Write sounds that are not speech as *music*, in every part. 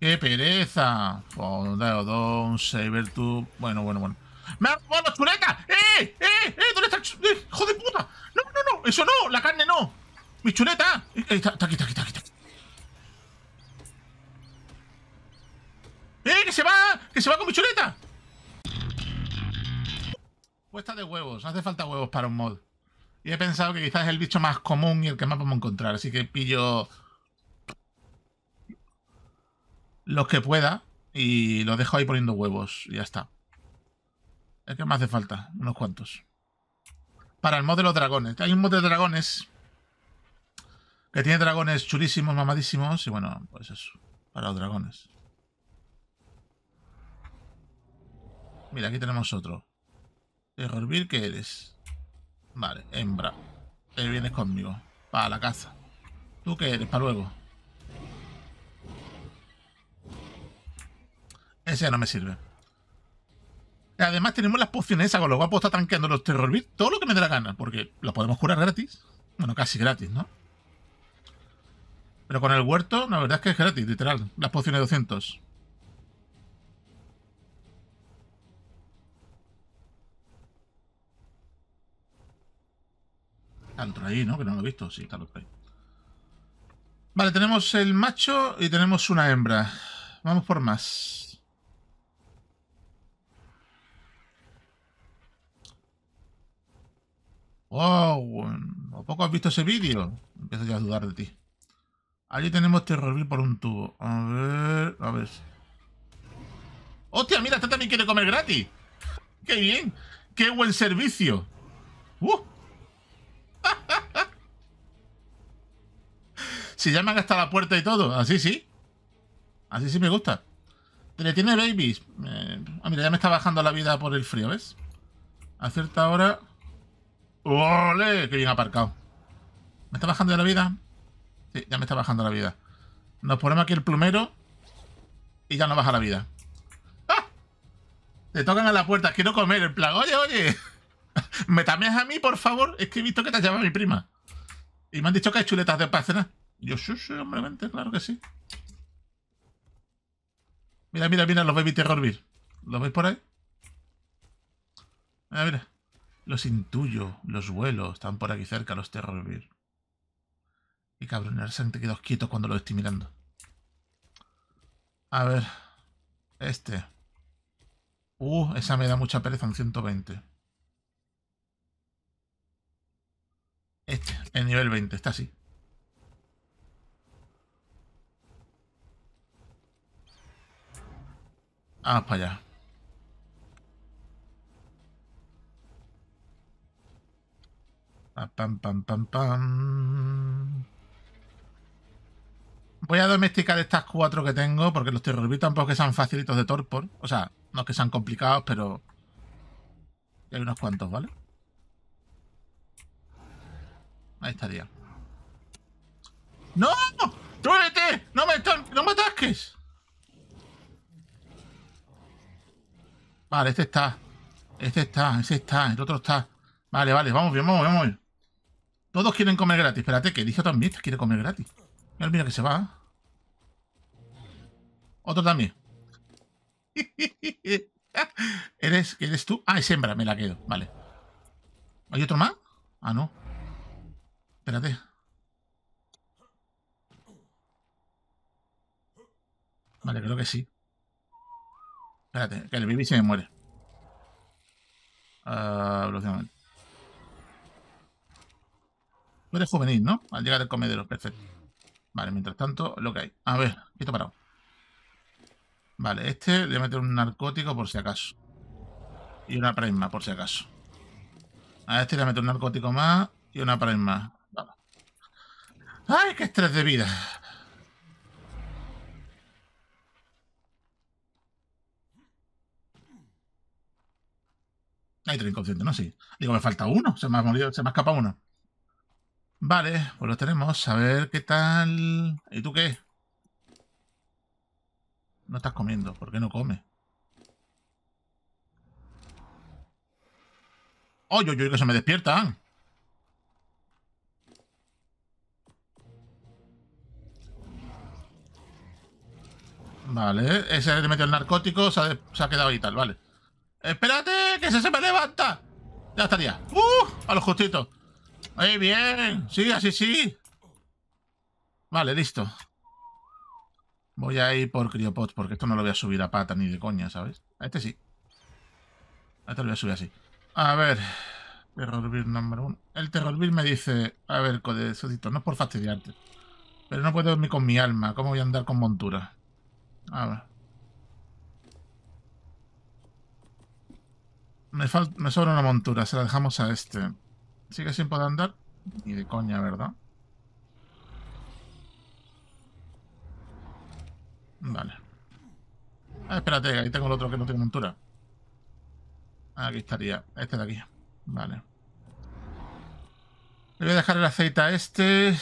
¡Qué pereza! don, Odón, Sabertooth... Bueno, bueno, bueno. ¡Me ha robado la chuleta! ¡Eh! ¡Eh! ¡Eh! ¿Dónde está el ¡Eh, chuleta? ¡Hijo de puta! ¡No, no, no! ¡Eso no! ¡La carne no! ¡Mi chuleta! Eh, eh está, aquí, está aquí, está aquí, está ¡Eh! ¡Que se va! ¡Que se va con mi chuleta! Cuesta de huevos. Hace falta huevos para un mod. Y he pensado que quizás es el bicho más común y el que más podemos encontrar. Así que pillo los que pueda y los dejo ahí poniendo huevos. Y ya está. Es que me hace falta, unos cuantos. Para el mod de los dragones. Hay un mod de dragones que tiene dragones chulísimos, mamadísimos. Y bueno, pues eso. Para los dragones. Mira, aquí tenemos otro. Errorbir, ¿qué eres? Vale, hembra. Te vienes conmigo. Para la caza. ¿Tú qué eres? Para luego. Ese ya no me sirve. Además tenemos las pociones esas, con lo guapos está tranqueando los Terror todo lo que me dé la gana, porque lo podemos curar gratis. Bueno, casi gratis, ¿no? Pero con el huerto, la verdad es que es gratis, literal. Las pociones 200. Está ahí, ¿no? Que no lo he visto. Sí, está otro ahí. Vale, tenemos el macho y tenemos una hembra. Vamos por más. ¡Wow! ¿A poco has visto ese vídeo? Empiezo ya a dudar de ti. Allí tenemos terror por un tubo. A ver... A ver... ¡Hostia, mira! Este también quiere comer gratis. ¡Qué bien! ¡Qué buen servicio! ¡Uh! *laughs* me llaman hasta la puerta y todo. Así sí. Así sí me gusta. ¿Tiene babies. Eh, ah, mira, ya me está bajando la vida por el frío, ¿ves? A cierta hora... ¡Ole! ¡Qué bien aparcado! ¿Me está bajando la vida? Sí, ya me está bajando la vida. Nos ponemos aquí el plumero y ya no baja la vida. ¡Ah! Te tocan a la puerta, quiero comer. el plan, oye, oye. *laughs* ¿Me a mí, por favor? Es que he visto que te llama mi prima. Y me han dicho que hay chuletas de pacena. Yo, sí, sí, claro que sí. Mira, mira, mira los baby terror ¿Los veis por ahí? Mira, mira. Los intuyo, los vuelos, están por aquí cerca los terrorvir. Y cabrón, ahora se han quedado quietos cuando los estoy mirando. A ver. Este. Uh, esa me da mucha pereza, en 120. Este, el nivel 20, está así. Vamos ah, para allá. Pam, pam, pam, Voy a domesticar estas cuatro que tengo, porque los terroristas tampoco que sean facilitos de torpor. O sea, no que sean complicados, pero... Hay unos cuantos, ¿vale? Ahí estaría. ¡No! ¡Duérete! ¡No me, ¡No me atasques! Vale, este está. Este está, ese está, el otro está. Vale, vale, vamos bien, vamos vamos todos quieren comer gratis. Espérate, que dijo también quiere comer gratis. Mira, mira que se va. Otro también. *laughs* ¿Eres, ¿Eres tú? Ah, es hembra, me la quedo. Vale. ¿Hay otro más? Ah, no. Espérate. Vale, creo que sí. Espérate, que el baby se me muere. Uh, Tú eres juvenil, ¿no? Al llegar al comedero, perfecto. Vale, mientras tanto, lo que hay. A ver, quito parado. Vale, este le voy a meter un narcótico por si acaso. Y una prisma, por si acaso. A este le voy a meter un narcótico más y una prisma. Vamos. ¡Ay, qué estrés de vida! Hay tres inconscientes, ¿no? Sí. Digo, me falta uno. Se me ha morido, se me ha escapado uno. Vale, pues lo tenemos. A ver qué tal... ¿Y tú qué? No estás comiendo. ¿Por qué no come? ¡Oh, yo, yo que se me despiertan! Vale, ese le metió el narcótico, se ha, quedado y tal, vale. ¡Espérate, que se se me levanta! Ya estaría. ¡Uh! A los justitos. ¡Ay, bien. Sí, así sí. Vale, listo. Voy a ir por Criopod, porque esto no lo voy a subir a pata ni de coña, ¿sabes? A este sí. A este lo voy a subir así. A ver. Terror número uno. El Terror me dice... A ver, codecito, no es por fastidiarte. Pero no puedo dormir con mi alma. ¿Cómo voy a andar con montura? A ver. Me, me sobra una montura. Se la dejamos a este. ¿Sigue sin poder andar? Ni de coña, ¿verdad? Vale. Ah, espérate, ahí tengo el otro que no tiene montura. Aquí estaría, este de aquí. Vale. Le voy a dejar el aceite a este.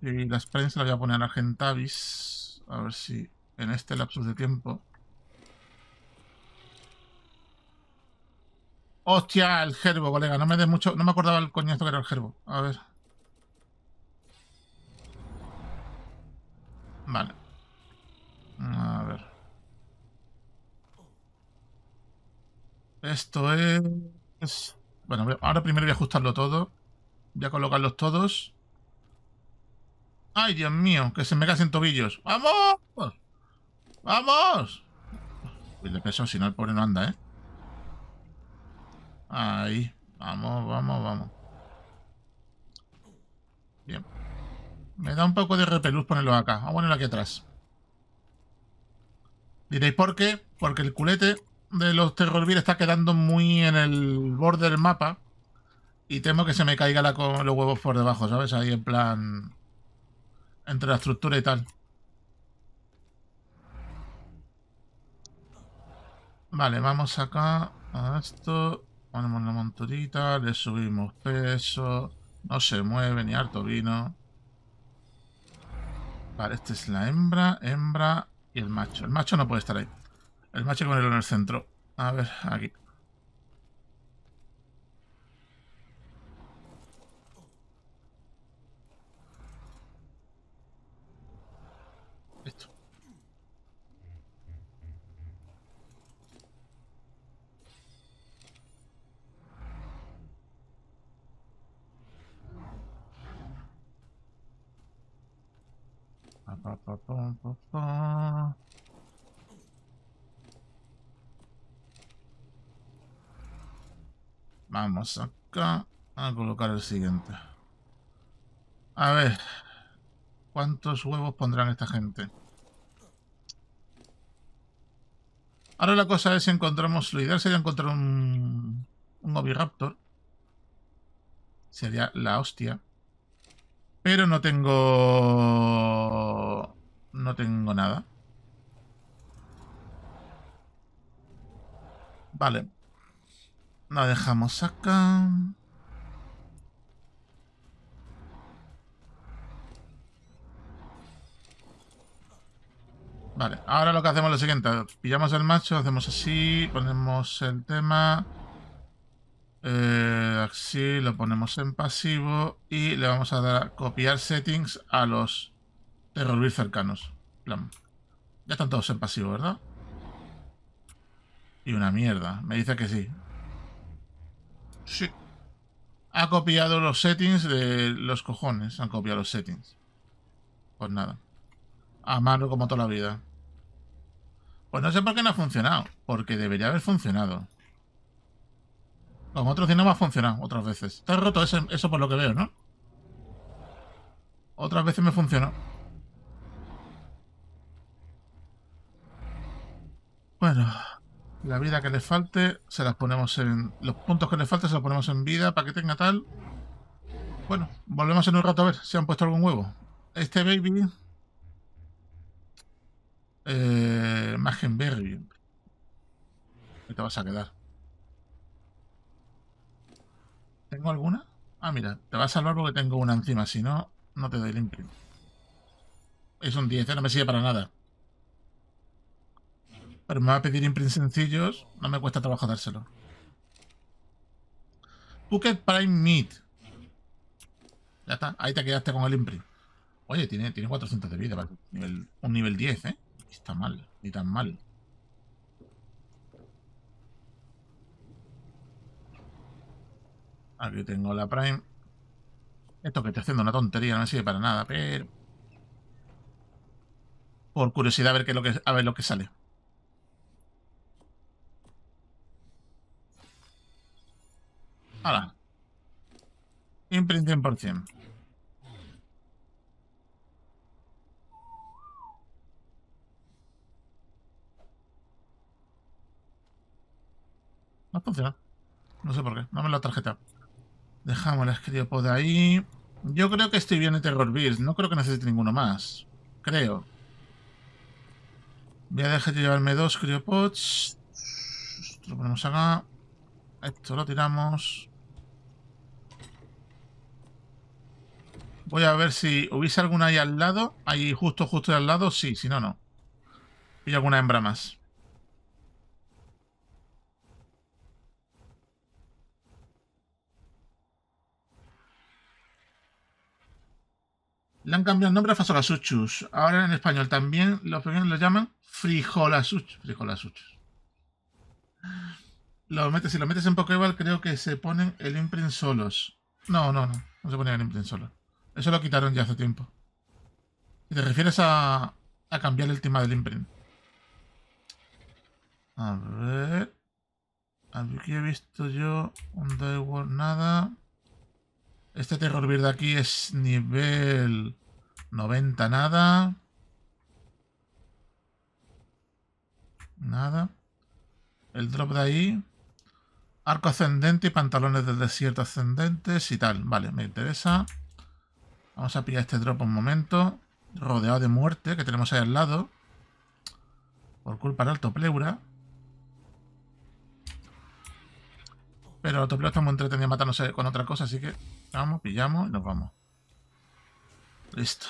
Y las prensa la voy a poner a Gentavis. A ver si en este lapsus de tiempo Hostia, el gerbo, colega. No me des mucho. No me acordaba el coñazo que era el gerbo. A ver. Vale. A ver. Esto es... Bueno, ahora primero voy a ajustarlo todo. Voy a colocarlos todos. ¡Ay, Dios mío! Que se me caen tobillos. ¡Vamos! ¡Vamos! de peso, si no el pobre no anda, ¿eh? Ahí. Vamos, vamos, vamos. Bien. Me da un poco de repelús ponerlo acá. Vamos a ponerlo aquí atrás. Diréis, ¿por qué? Porque el culete de los terrorville está quedando muy en el borde del mapa. Y temo que se me caiga la, los huevos por debajo, ¿sabes? Ahí en plan... Entre la estructura y tal. Vale, vamos acá a esto. Ponemos la monturita, le subimos peso. No se mueve ni harto vino. Vale, esta es la hembra, hembra y el macho. El macho no puede estar ahí. El macho con el en el centro. A ver, aquí. Vamos acá a colocar el siguiente. A ver, ¿cuántos huevos pondrán esta gente? Ahora la cosa es si encontramos... Lo ideal sería encontrar un, un Oviraptor. Sería la hostia. Pero no tengo... No tengo nada. Vale. Nos dejamos acá. Vale, ahora lo que hacemos es lo siguiente. Pillamos el macho, hacemos así, ponemos el tema... Eh, así lo ponemos en pasivo y le vamos a dar a copiar settings a los terror cercanos. Plan. Ya están todos en pasivo, ¿verdad? Y una mierda. Me dice que sí. Sí. Ha copiado los settings de los cojones. Han copiado los settings. Pues nada. A mano como toda la vida. Pues no sé por qué no ha funcionado. Porque debería haber funcionado. Con otros ha funcionan otras veces. Está roto eso por lo que veo, ¿no? Otras veces me funcionó. Bueno, la vida que les falte se las ponemos en... Los puntos que les falte se los ponemos en vida para que tenga tal. Bueno, volvemos en un rato a ver si han puesto algún huevo. Este baby... Eh, Magenberry. ¿Qué te vas a quedar? ¿Tengo alguna? Ah, mira, te va a salvar porque tengo una encima, si no, no te doy limpio. Es un 10, ¿eh? no me sirve para nada. Pero me va a pedir imprints sencillos, no me cuesta trabajo dárselo. Bucket Prime Meat. Ya está, ahí te quedaste con el imprint. Oye, tiene, tiene 400 de vida, un nivel 10, ¿eh? Está mal, ni tan mal. Aquí tengo la Prime. Esto que estoy haciendo una tontería, no me sirve para nada, pero... Por curiosidad, a ver, qué lo que, a ver lo que sale. Ahora. Imprint 100%. No funciona. No sé por qué. Dame la tarjeta. Dejamos las criopod ahí. Yo creo que estoy bien en Terror Beast. No creo que necesite ninguno más. Creo. Voy a dejar de llevarme dos criopods. Esto lo ponemos acá. Esto lo tiramos. Voy a ver si hubiese alguna ahí al lado. Ahí justo, justo ahí al lado. Sí, si no, no. Y alguna hembra más. Le han cambiado el nombre a Fasolasuchus. Ahora en español también los pequeños lo llaman Frijolasuchus. Frijolasuchus. si lo metes en Pokéball, creo que se ponen el imprint solos. No, no, no. No se pone el imprint solos. Eso lo quitaron ya hace tiempo. Si te refieres a, a cambiar el tema del imprint. A ver. Aquí he visto yo un igual nada. Este terror verde aquí es nivel 90 nada. Nada. El drop de ahí. Arco ascendente y pantalones de desierto ascendentes y tal. Vale, me interesa. Vamos a pillar este drop un momento. Rodeado de muerte que tenemos ahí al lado. Por culpa del alto pleura. Pero los están estamos entretenidos matándose con otra cosa, así que vamos, pillamos y nos vamos. Listo.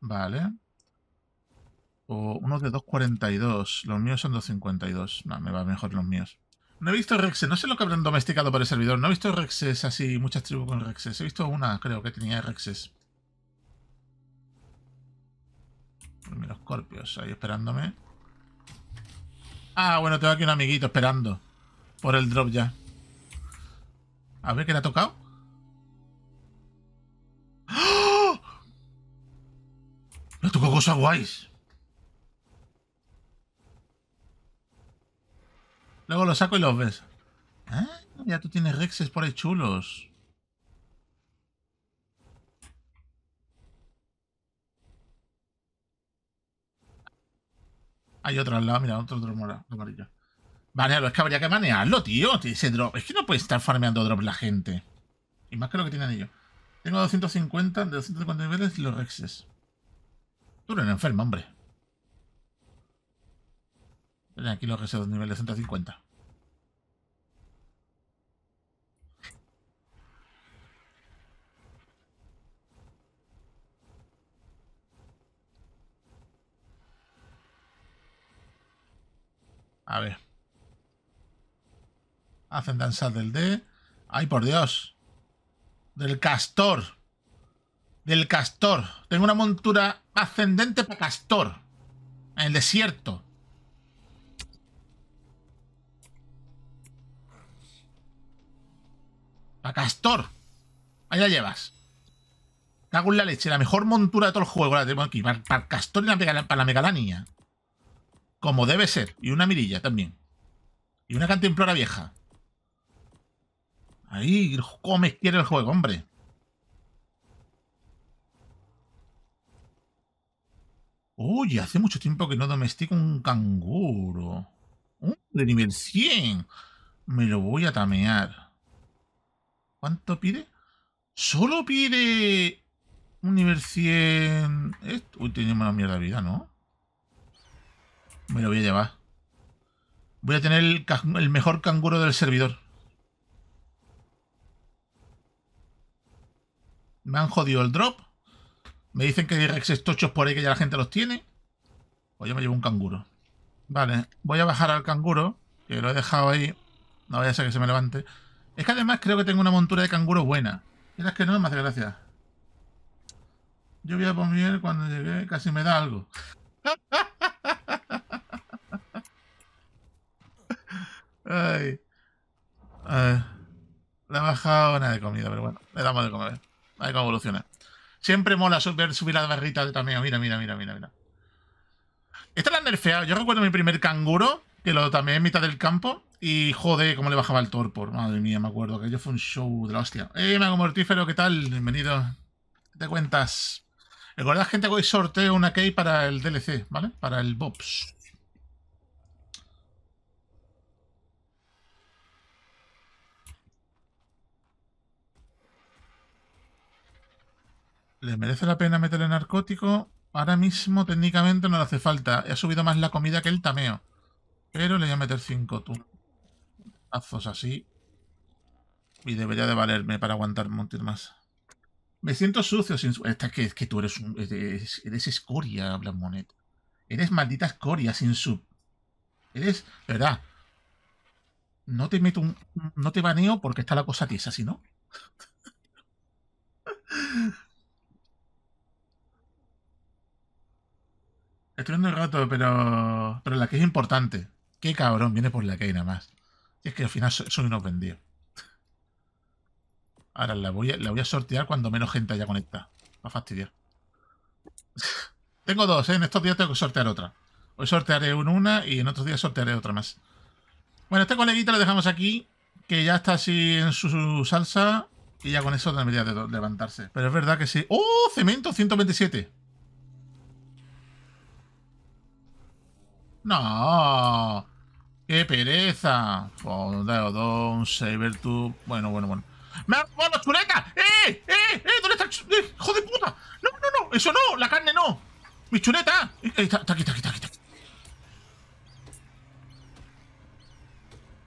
Vale. O unos de 2.42. Los míos son 2.52. No, me va mejor los míos. No he visto Rexes. No sé lo que habrán domesticado por el servidor. No he visto Rexes así, muchas tribus con Rexes. He visto una, creo, que tenía Rexes. los Corpios ahí esperándome. Ah, bueno, tengo aquí un amiguito esperando por el drop ya. A ver qué le ha tocado. ¡Oh! ha tocado cosas guays. Luego lo saco y los ves. ¿Eh? Ya tú tienes rexes por ahí chulos. Hay otro al lado, mira, otro, drop amarillo. Vale, es que habría que manearlo, tío. Ese Es que no puede estar farmeando drops la gente. Y más que lo que tiene ellos. Tengo 250, de 250 niveles y los rexes. Tú eres enfermo, hombre. Ven aquí los rexes de nivel 150. A ver. Hacen danzar del D. ¡Ay, por Dios! Del castor. Del castor. Tengo una montura ascendente para castor. En el desierto. Para castor. Ahí la llevas. Cago en la leche. La mejor montura de todo el juego la tengo aquí. Para, castor y la, para la megalania. Como debe ser. Y una mirilla también. Y una cantimplora vieja. Ahí, cómo quiere el juego, hombre. Uy, hace mucho tiempo que no domestico un canguro. un de nivel 100. Me lo voy a tamear. ¿Cuánto pide? Solo pide un nivel 100... Uy, tenemos una mierda de vida, ¿no? Me lo voy a llevar. Voy a tener el, mejor canguro del servidor. Me han jodido el drop. Me dicen que hay rex por ahí que ya la gente los tiene. O pues yo me llevo un canguro. Vale, voy a bajar al canguro, que lo he dejado ahí. No vaya a ser que se me levante. Es que además creo que tengo una montura de canguro buena. Mira, que no, me hace gracia. Yo voy a poner cuando llegué, casi me da algo. Ay. Le ha bajado nada de comida, pero bueno, le damos de comer. ¿eh? A ver cómo evoluciona. Siempre mola subir, subir las barritas de también. Mira, mira, mira, mira, mira. Esta la han nerfeado. Yo recuerdo mi primer canguro, que lo también en mitad del campo. Y joder, cómo le bajaba el torpor. Madre mía, me acuerdo. que Aquello fue un show de la hostia. ¡Eh, Mago Mortífero! ¿Qué tal? Bienvenido. ¿Qué te cuentas? Recordad, gente, hoy sorteo una key para el DLC, ¿vale? Para el Bobs. ¿Les merece la pena meter el narcótico? Ahora mismo técnicamente no le hace falta. Ha subido más la comida que el tameo. Pero le voy a meter 5 tú. Azos así. Y debería de valerme para aguantar un montón más. Me siento sucio sin... Esta, es que tú eres, un, eres, escoria, Blasmonet. Eres maldita escoria sin sub. Eres... ¿Verdad? No te meto un... No te baneo porque está la cosa tiesa, si no... *laughs* Estoy viendo el rato, pero. Pero la que es importante. Qué cabrón, viene por la que hay nada más. Y es que al final soy unos vendidos. Ahora la voy, a, sortear cuando menos gente haya conectado. Va a fastidiar. *laughs* tengo dos, ¿eh? En estos días tengo que sortear otra. Hoy sortearé una, y en otros días sortearé otra más. Bueno, este coleguita lo dejamos aquí, que ya está así en su, salsa. Y ya con eso debería de levantarse. Pero es verdad que sí. ¡Oh! Cemento 127. No. ¡Qué pereza! Joder, saber tú. Bueno, bueno, bueno. ¡Me ha robado la chuletas! ¡Eh! ¡Eh! ¡Eh! ¿Dónde está el chuleta? ¡Eh! ¡Hijo de puta! ¡No, no, no! ¡Eso no! ¡La carne no! ¡Mi chuleta! Eh, eh está, está, aquí, está aquí, está aquí!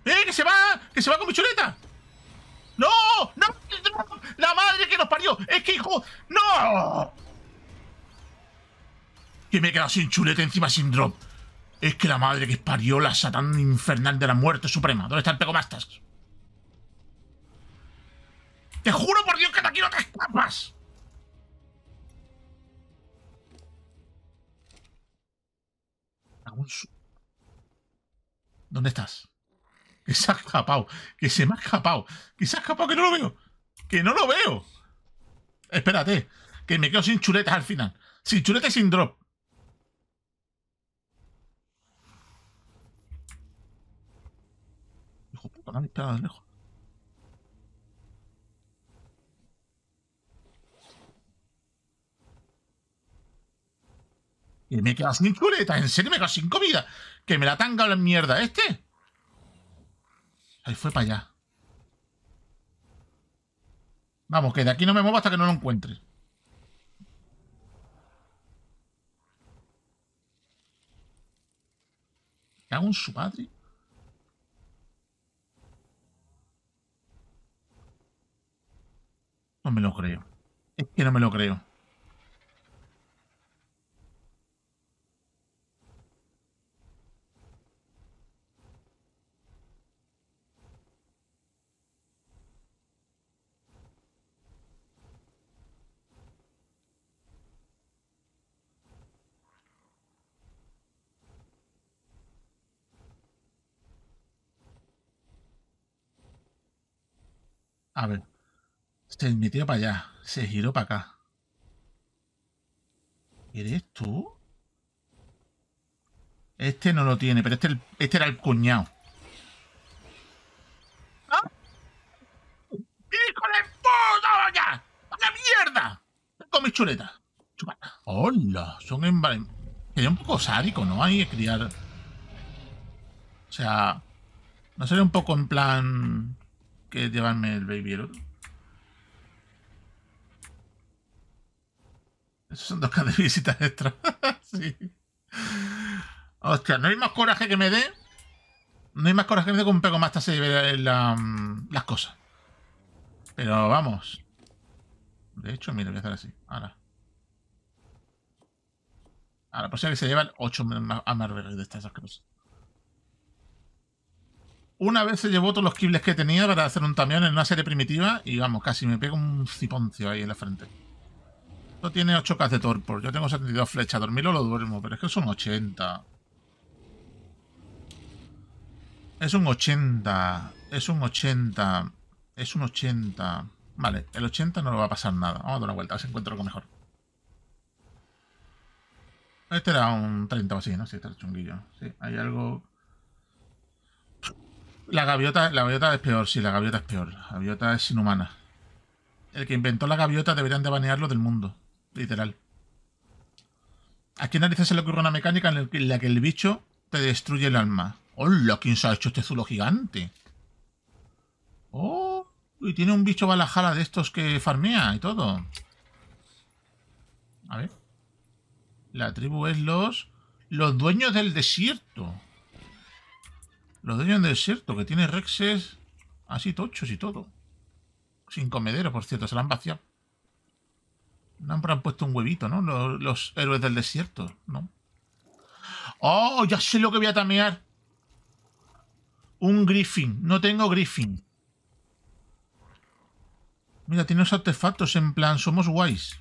¡Eh! ¡Que se va! ¡Que se va con mi chuleta! ¡No! ¡No! ¡La madre que nos parió! ¡Es que hijo! ¡No! Que me he quedado sin chuleta encima sin drop. Es que la madre que parió la satán infernal de la muerte suprema. ¿Dónde está el Pegomastax? ¡Te juro por Dios que de aquí no te escapas! ¿Dónde estás? Que se ha escapado. Que se me ha escapado. Que se ha escapado que no lo veo. Que no lo veo. Espérate. Que me quedo sin chuletas al final. Sin chuletas y sin drop. lejos, Y me he quedado sin chuletas, en serio me he sin comida. Que me la tanga la mierda este. Ahí fue para allá. Vamos, que de aquí no me muevo hasta que no lo encuentre. hago en su madre. No me lo creo. Es que no me lo creo. A ver. Se metió para allá, se giró para acá. ¿Eres tú? Este no lo tiene, pero este, este era el cuñado. ¿Ah? ¡Hijo de puta, ya! ¡A la mierda! Con mi chuleta. ¡Hola! Son en... Sería un poco sádico, ¿no? Hay que criar... O sea... ¿No sería un poco en plan... que llevarme el baby el Esos son dos k de visitas *laughs* extra. sí. Hostia, ¿no hay más coraje que me dé? No hay más coraje que me dé con un pego más se ver las cosas. Pero vamos. De hecho, mira, voy a hacer así. Ahora. Ahora, por si que se llevan 8 Marvel de estas cosas. Una vez se llevó todos los kibles que tenía para hacer un tamión en una serie primitiva y vamos, casi me pego un ciponcio ahí en la frente. Esto tiene 8K de torpor. Yo tengo 72 flechas. Dormirlo lo duermo, pero es que son 80. Es un 80. Es un 80. Es un 80. Vale, el 80 no le va a pasar nada. Vamos a dar una vuelta, a ver si encuentro algo mejor. Este era un 30 o así, ¿no? Sí, está el chunguillo. Sí, hay algo... La gaviota, la gaviota es peor, sí, la gaviota es peor. La gaviota es inhumana. El que inventó la gaviota deberían de banearlo del mundo. Literal. Aquí quién narices se le ocurre una mecánica en la que el bicho te destruye el alma? ¡Hola! ¿Quién se ha hecho este zulo gigante? ¡Oh! Y tiene un bicho balajara de estos que farmea y todo. A ver. La tribu es los... Los dueños del desierto. Los dueños del desierto, que tiene rexes así tochos y todo. Sin comedero, por cierto, se la han vaciado. No han puesto un huevito, ¿no? Los, héroes del desierto, ¿no? ¡Oh! Ya sé lo que voy a tamear. Un griffin. No tengo griffin. Mira, tiene unos artefactos en plan, somos guays.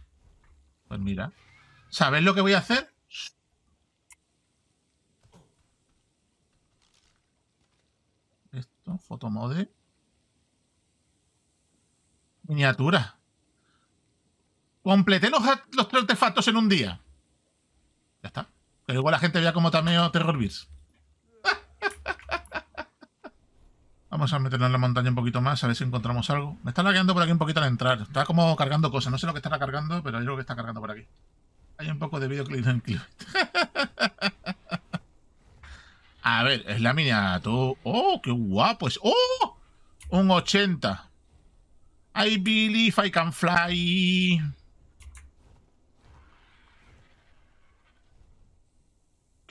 Pues mira. ¿Sabes lo que voy a hacer? Esto, fotomode. Miniatura. Completé los, los tres artefactos en un día. Ya está. Pero igual la gente vea como tameo Terror Beats. *laughs* Vamos a meternos en la montaña un poquito más, a ver si encontramos algo. Me está lagueando por aquí un poquito al entrar. Está como cargando cosas. No sé lo que está cargando, pero yo creo que está cargando por aquí. Hay un poco de videoclip en clip. *laughs* a ver, es la miniatura. ¡Oh, qué guapo! Es. ¡Oh! Un 80. I believe I can fly.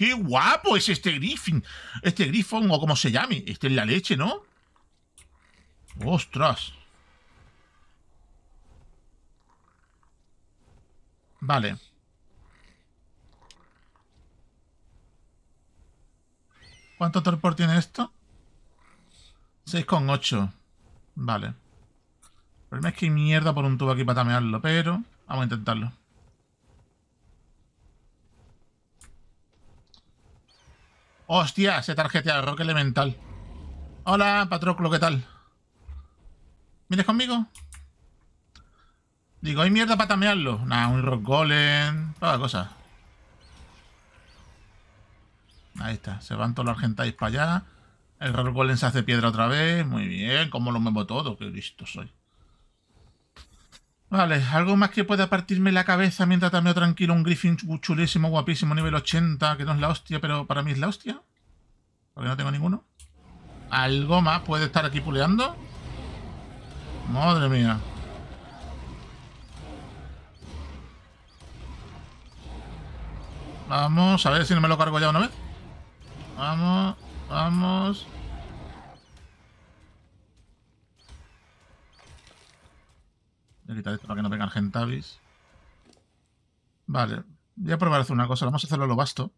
¡Qué guapo es este Griffin! Este Griffon, o como se llame. Este es la leche, ¿no? ¡Ostras! Vale. ¿Cuánto torpor tiene esto? 6,8. Vale. Pero problema es que hay mierda por un tubo aquí para tamearlo, pero... Vamos a intentarlo. ¡Hostia! Se tarjetea Rock Elemental. Hola, Patroclo, ¿qué tal? ¿Vienes conmigo? Digo, hay mierda para tamearlo. nada, un Rock Golem, toda cosa. Ahí está, se van todos los argentáis para allá. El Rock Golem se hace piedra otra vez. Muy bien, cómo lo muevo todo, qué listo soy. Vale, algo más que pueda partirme la cabeza mientras también tranquilo un Griffin chulísimo, guapísimo, nivel 80, que no es la hostia, pero para mí es la hostia. Porque no tengo ninguno. ¿Algo más puede estar aquí puleando? Madre mía. Vamos, a ver si no me lo cargo ya una vez. Vamos, vamos. esto para que no pegan Argentavis. Vale. Voy a probar hacer una cosa. Vamos a hacerlo a lo vasto.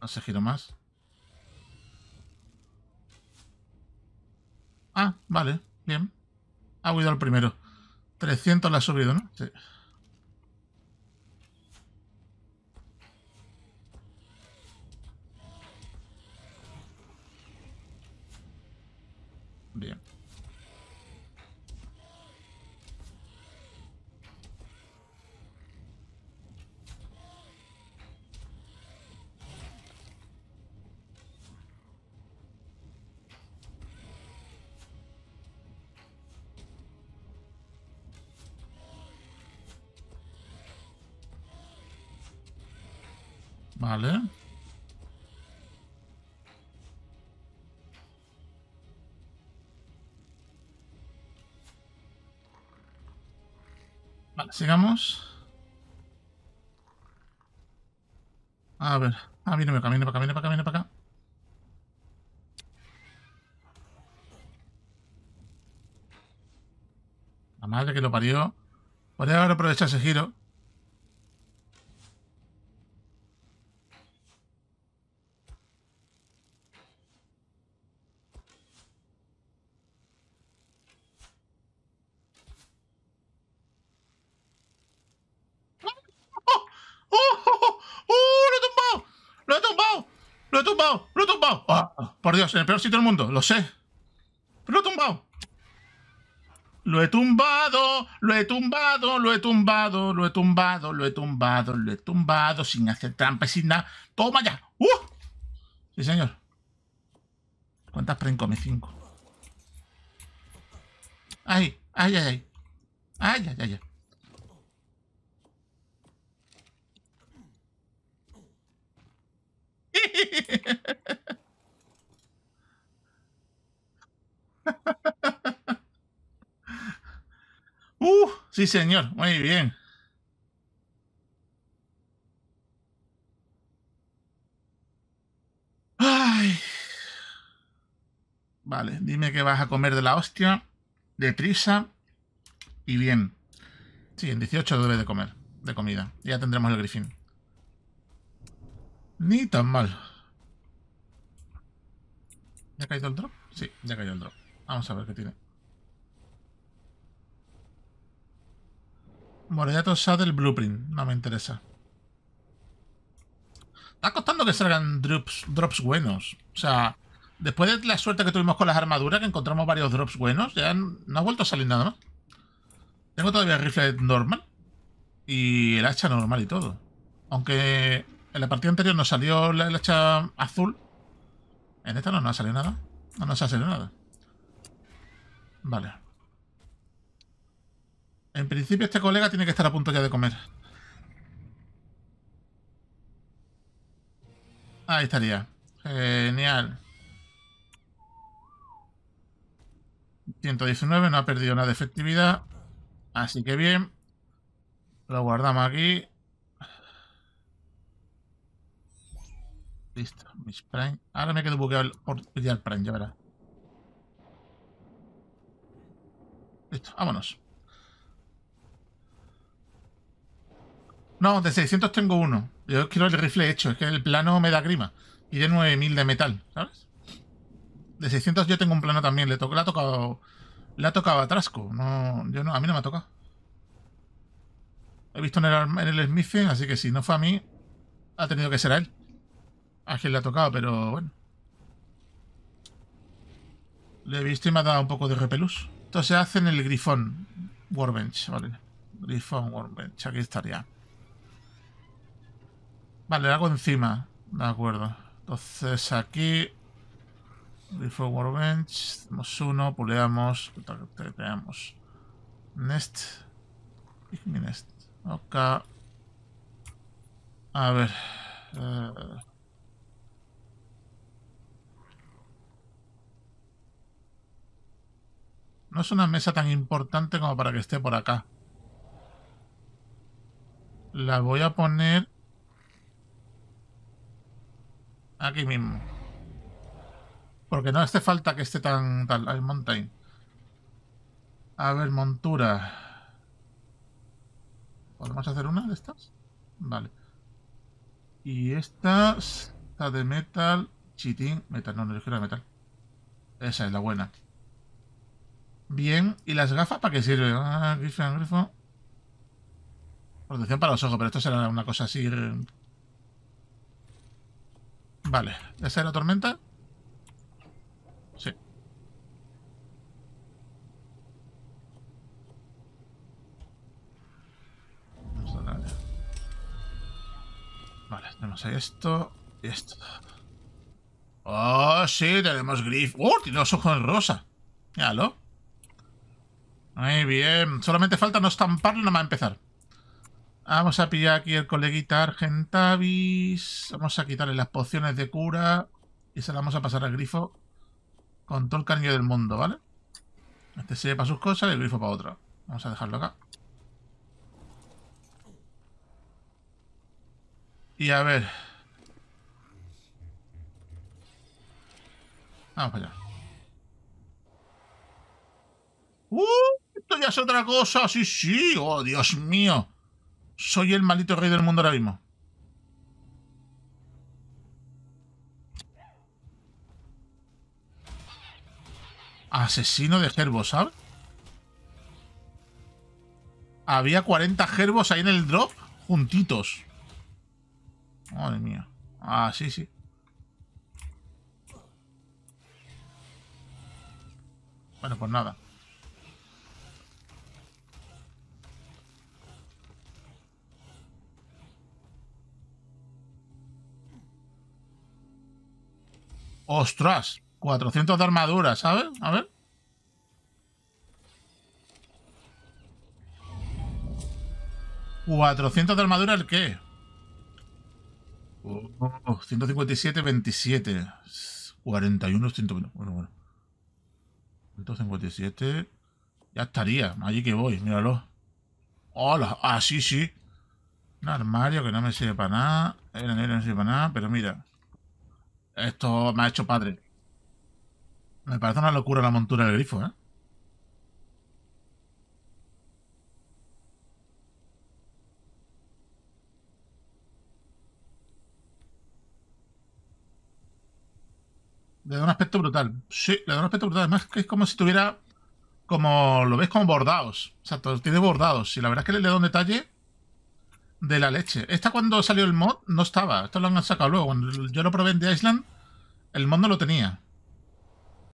No se giro más. Ah, vale. Bien. Ha ah, huido el primero. 300 la ha subido, ¿no? Sí. Sigamos. A ver. Ah, viene para acá, viene para acá, viene para acá, viene La madre que lo parió. Podría haber aprovechado ese giro. Por Dios, en el peor sitio del mundo, lo sé. Pero lo he tumbado. Lo he tumbado, lo he tumbado, lo he tumbado, lo he tumbado, lo he tumbado, lo he tumbado, sin hacer trampa y sin nada. ¡Toma ya! ¡Uh! Sí, señor. ¿Cuántas me Cinco. ¡Ay! ¡Ay, ay, ay! ¡Ay, Ahí, ay! ay. *laughs* Sí, señor, muy bien. Vale, dime que vas a comer de la hostia, de trisa y bien. Sí, en 18 debe de comer, de comida. Ya tendremos el grifín. Ni tan mal. ¿Ya ha caído el drop? Sí, ya ha caído el drop. Vamos a ver qué tiene. sabe el Blueprint. No me interesa. Está costando que salgan drops, buenos. O sea, después de la suerte que tuvimos con las armaduras, que encontramos varios drops buenos, ya no ha vuelto a salir nada más. Tengo todavía el rifle normal. Y el hacha normal y todo. Aunque en la partida anterior nos salió el hacha azul. En esta no nos ha salido nada. No nos ha salido nada. Vale. En principio este colega tiene que estar a punto ya de comer. Ahí estaría. Genial. 119, no ha perdido nada de efectividad. Así que bien. Lo guardamos aquí. Listo, mis Ahora me quedo buqueado por pillar Prime, ya verás. Listo, vámonos. No, de 600 tengo uno. Yo quiero el rifle hecho, es que el plano me da grima. Y de 9000 de metal, ¿sabes? De 600 yo tengo un plano también, le, ha tocado... Le ha tocado a Trasco, no, yo no, a mí no me ha tocado. He visto en el, en el Smithing, así que si no fue a mí, ha tenido que ser a él. A quien le ha tocado, pero bueno. Le he visto y me ha dado un poco de repelús. Esto se hace en el Grifón Warbench, vale. Grifón Warbench, aquí estaría. Vale, hago encima. De acuerdo. Entonces aquí... Rifle Bench. Hacemos uno, puleamos. Creamos. Nest. me Nest. Ok. A ver. Eh. No es una mesa tan importante como para que esté por acá. La voy a poner Aquí mismo. Porque no hace falta que esté tan tal. el mountain. A ver, montura. ¿Podemos hacer una de estas? Vale. Y esta de metal. Chitín. Metal, no, no es quiero de metal. Esa es la buena. Bien. ¿Y las gafas para qué sirven? Ah, grifo. Protección para los ojos, pero esto será una cosa así Vale. ¿Esa era tormenta? Sí. Vale, tenemos esto y esto. ¡Oh, sí! Tenemos grifo. ¡Oh! Tiene los ojos en rosa. lo Muy bien. Solamente falta no estamparlo y no va a empezar. Vamos a pillar aquí el coleguita Argentavis. Vamos a quitarle las pociones de cura. Y se las vamos a pasar al grifo. Con todo el cariño del mundo, ¿vale? Este sirve para sus cosas y el grifo para otra. Vamos a dejarlo acá. Y a ver. Vamos para allá. ¡Uh! Esto ya es otra cosa. Sí, sí. ¡Oh, Dios mío! soy el maldito rey del mundo ahora mismo. Asesino de gerbos, ¿sabes? Había 40 gerbos ahí en el drop juntitos. Madre mía. Ah, sí, sí. Bueno, pues nada. ¡Ostras! 400 de armadura, ¿sabes? A ver. ¿400 de armadura el qué? 157, 27. 41, 120. Bueno, bueno. 157. Ya estaría. Allí que voy, míralo. ¡Hola! Ah, sí, sí. Un armario que no me sirve para nada. no me sirve para nada, pero mira. Esto me ha hecho padre. Me parece una locura la montura del grifo, ¿eh? Le da un aspecto brutal. Sí, le da un aspecto brutal. Además, que es como si tuviera. Como lo ves como bordados. O sea, todo tiene bordados. Y la verdad es que le da un detalle de la leche. Esta cuando salió el mod no estaba. Esto lo han sacado luego. Cuando yo lo probé en The Island, el mod no lo tenía.